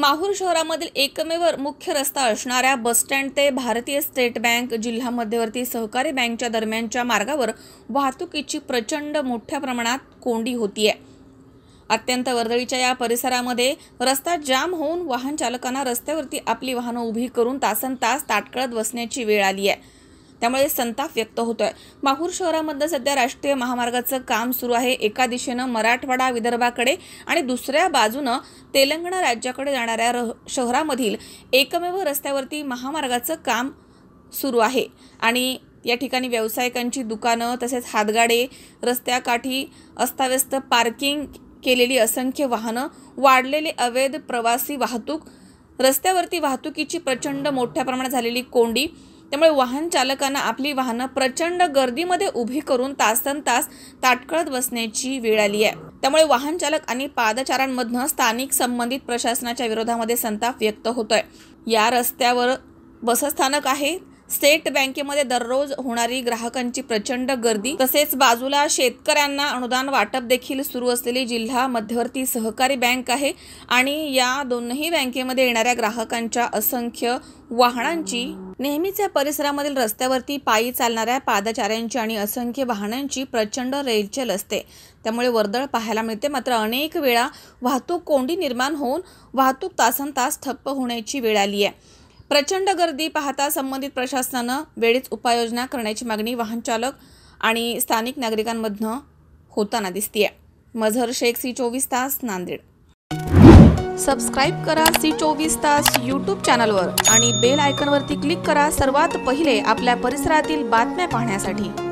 माहूर शहरामधील एकमेव मुख्य रस्ता असणाऱ्या बसस्टँड ते भारतीय स्टेट बँक जिल्हा मध्यवर्ती सहकारी बँकच्या दरम्यानच्या मार्गावर वाहतुकीची प्रचंड मोठ्या प्रमाणात कोंडी होतीये अत्यंत वर्दळीच्या या परिसरामध्ये रस्ता जाम होऊन वाहन चालकांना रस्त्यावरती आपली वाहनं उभी करून तासन तास ताटकळत बसण्याची वेळ आली आहे त्यामुळे संताप व्यक्त होतोय माहूर शहरामध्ये सध्या राष्ट्रीय महामार्गाचं काम सुरू आहे एका दिशेनं मराठवाडा विदर्भाकडे आणि दुसऱ्या बाजूनं तेलंगणा राज्याकडे जाणाऱ्या शहरामधील एकमेव रस्त्यावरती महामार्गाचं काम सुरू आहे आणि या ठिकाणी व्यावसायिकांची दुकानं तसेच हातगाडे रस्त्याकाठी अस्ताव्यस्त पार्किंग केलेली असंख्य वाहनं वाढलेले अवैध प्रवासी वाहतूक रस्त्यावरती वाहतुकीची प्रचंड मोठ्या प्रमाणात झालेली कोंडी त्यामुळे वाहन चालकांना आपली वाहनं प्रचंड गर्दीमध्ये उभी करून तासन तास ताटकळत बसण्याची वेळ आली आहे त्यामुळे वाहन चालक आणि पादचारांमधनं स्थानिक संबंधित प्रशासनाच्या विरोधामध्ये संताप व्यक्त होतोय या रस्त्यावर बसस्थानक आहे स्टेट बँकेमध्ये दररोज होणारी ग्राहकांची प्रचंड गर्दी तसेच बाजूला शेतकऱ्यांना अनुदान वाटप देखील सुरू असलेली जिल्हा मध्यवर्ती सहकारी बँक आहे आणि या दोनही बँकेमध्ये येणाऱ्या ग्राहकांच्या असंख्य वाहनांची नेहमीच या परिसरामधील रस्त्यावरती पायी चालणाऱ्या पादचाऱ्यांची आणि असंख्य वाहनांची प्रचंड रेलचेल असते त्यामुळे वर्दळ पाहायला मिळते मात्र अनेक वेळा वाहतूक कोंडी निर्माण होऊन वाहतूक तासन तास ठप्प होण्याची वेळ आली आहे प्रचंड गर्दी पाहता संबंधित प्रशासनानं वेळीच उपाययोजना करण्याची मागणी वाहनचालक आणि स्थानिक नागरिकांमधनं होताना दिसतीये मझर शेख सी चोवीस तास नांदेड सबस्क्राईब करा सी चोवीस तास यूट्यूब चॅनलवर आणि बेल आयकनवरती क्लिक करा सर्वात पहिले आपल्या परिसरातील बातम्या पाहण्यासाठी